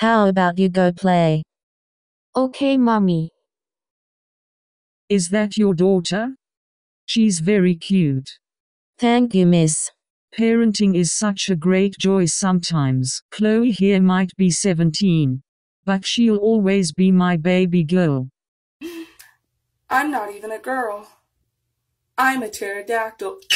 How about you go play? Okay, mommy. Is that your daughter? She's very cute. Thank you, miss. Parenting is such a great joy sometimes. Chloe here might be 17, but she'll always be my baby girl. I'm not even a girl. I'm a pterodactyl.